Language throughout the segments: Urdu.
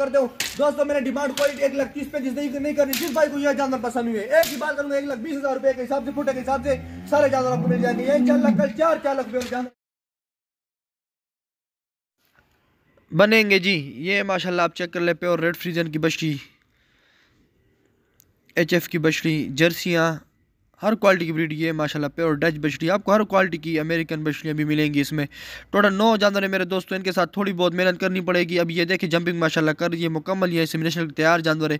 کر دو دوستو میں نے ڈیمانڈ کوئی ایک لاکھ تیس پہ جس نہیں کرنی جس بھائی کو یہ جانور پسند ہوئے ایک ہی بات کروں گا ایک لاکھ بیس ہزار روپے کے حساب سے فٹے کے حساب سے سارے جانور آپ کو مل جائیں گے ایک چار لاکھ چار چار لاکھ روپے جانور بنیں گے جی یہ ماشاءاللہ آپ چیک کر لے پیور ریڈ فریزن کی بشری ایچ ایف کی بشری جرسیاں ہر کوالٹی کی بریڈ یہ ہے ماشاء اللہ پیور ڈچ بچڑی آپ کو ہر کوالٹی کی امریکن بچڑیاں بھی ملیں گی اس میں ٹوٹل نو جانور ہیں میرے دوستوں ان کے ساتھ تھوڑی بہت محنت کرنی پڑے گی اب یہ دیکھیں جمپنگ ماشاء اللہ یہ مکمل یہ سیمنیشن تیار ہے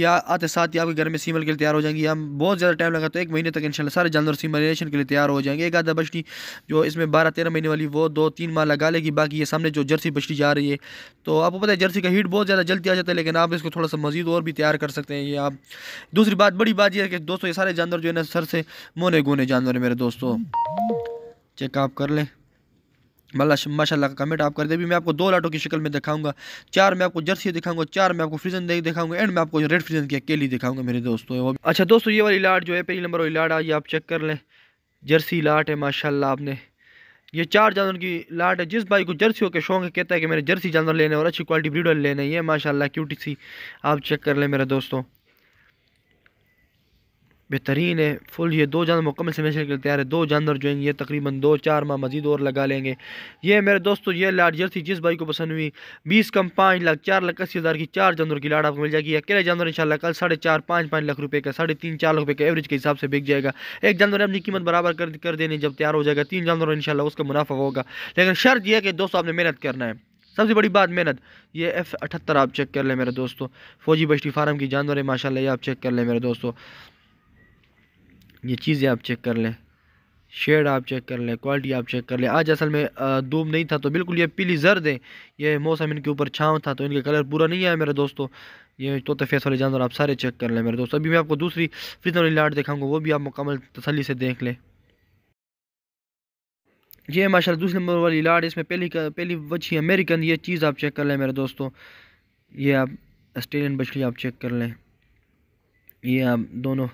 یا آتے ساتھ ہی آپ کے گھر میں سیمل کے لیے تیار ہو جائیں گی ہم بہت زیادہ ٹائم لگا تو ایک مہینے تک انشاءاللہ سارے جانور سمنیشن کے لیے تیار ہو جائیں گے ایک آدھا بچڑی جو اس میں بارہ تیرہ مہینے والی وہ دو تین ماہ لگا لے گی باقی یہ سامنے جو جرسی بچڑی جا رہی ہے تو آپ کو پتہ ہے جرسی کا ہیٹ بہت زیادہ جلدی آ جاتا ہے لیکن آپ اس کو تھوڑا سا مزید اور بھی تیار کر سکتے ہیں یہ آپ دوسری بات بڑی بات یہ ہے کہ دوستوں یہ سارے جانور جو ہے نا سر اندر سے مونے گونے جانور میرے دوستو چیک آپ کر لیں ماشاء اللہ کا کمیٹ آپ کر دیں بھی میں آپ کو دو لاتو کی شکل میں دکھاؤں گا چار میں آپ کو جرسی دکھاؤں گا چار میں آپ کو فریزن دکھاؤں گا اینڈ میں آپ کو ریڈ فریزن کی اکیلی دکھاؤں گا میرے دوستو اچھا دوستو یہ والی لات جو ہے پہلی نمبر والی لات آئی آپ چیک کر لیں جرسی لات ہے ماشاء اللہ آپ نے یہ چار جانور کی لات ہے جس بھائی کو جرسی ہو کے شونگ کہتا ہے کہ میرے جرسی جانور لینے اور اچھی کوالٹی بریڈر لینے یہ ماشاء اللہ کیوٹی سی آپ چیک کر لیں میرے دوستوں بہترین ہے فل یہ دو جانور مکمل سے کے کر تیار ہے دو جانور جو ہیں یہ تقریباً دو چار ماہ مزید اور لگا لیں گے یہ میرے دوستو یہ لارڈ جرسی جس بھائی کو پسند ہوئی بیس کم پانچ لاکھ چار لاکھ اسی ہزار کی چار جانور کی لارڈ آپ کو مل جائے گی اکیلے جانور انشاءاللہ کل ساڑھے چار پانچ پانچ لاکھ روپے کا ساڑھے تین چار لاکھ روپے کا ایوریج کے حساب سے بک جائے گا ایک جانور اپنی قیمت برابر کر دینی جب تیار ہو جائے گا تین جانور ان شاء اللہ اس کا منافع ہوگا لیکن شرط یہ ہے کہ دوستوں آپ نے محنت کرنا ہے سب سے بڑی بات محنت یہ ایف اٹھتر آپ چیک کر لیں میرے دوستو فوجی بشتی فارم کی جانور ہے ماشاءاللہ یہ آپ چیک کر لیں میرے دوستو یہ چیزیں آپ چیک کر لیں شیڈ آپ چیک کر لیں کوالٹی آپ چیک کر لیں آج اصل میں دوب نہیں تھا تو بالکل یہ پیلی زرد ہے یہ موسم ان کے اوپر چھاؤں تھا تو ان کا کلر پورا نہیں آیا میرے دوستوں یہ طوطے فیس والے جانور آپ سارے چیک کر لیں میرے دوست ابھی میں آپ کو دوسری فضن والی لاٹ دکھاؤں گا وہ بھی آپ مکمل تسلی سے دیکھ لیں یہ ماشاء اللہ دوسرے نمبر والی لاٹ اس میں پہلی پہلی بچی امریکن یہ چیز آپ چیک کر لیں میرے دوستوں یہ آپ آسٹریلین بچڑی آپ چیک کر لیں یہ آپ دونوں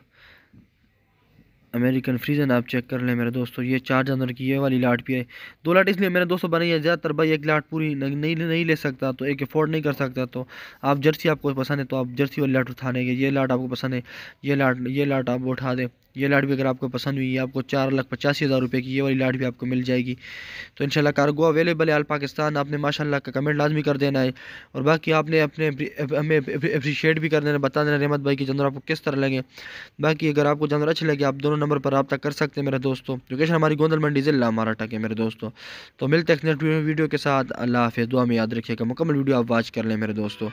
امریکن فریزن آپ چیک کر لیں میرے دوستو یہ چار جانور کی یہ والی لاٹ پی ہے دو لاٹ اس لیے میرے دوستو بنائی ہے زیادہ تر بھائی ایک لاٹ پوری نہیں لے سکتا تو ایک افورڈ نہیں کر سکتا تو آپ جرسی آپ کو پسند ہے تو آپ جرسی والی لاٹ اٹھانے گے یہ لاٹ آپ کو پسند ہے یہ لاٹ یہ لاٹ آپ اٹھا دیں یہ لاٹ بھی اگر آپ کو پسند ہوئی ہے آپ کو چار لاکھ پچاسی ہزار روپے کی یہ والی لاٹ بھی آپ کو مل جائے گی تو انشاءاللہ کارگو اویلیبل ہے پاکستان آپ نے ماشاء اللہ کا کمنٹ لازمی کر دینا ہے اور باقی آپ نے اپنے ہمیں اپریشیٹ بھی کر دینا بتا دینا رحمت بھائی کہ جانور آپ کو کس طرح لگے باقی اگر آپ کو جانور اچھے لگے آپ دونوں نمبر پر رابطہ کر سکتے ہیں میرے دوستوں لوکیشن ہماری گوندل منڈی ضلع ہمارا ٹھکے میرے دوستوں تو ملتے اپنے ویڈیو کے ساتھ اللہ حافظ دعا میں یاد رکھیے گا مکمل ویڈیو آپ واچ کر لیں میرے دوستوں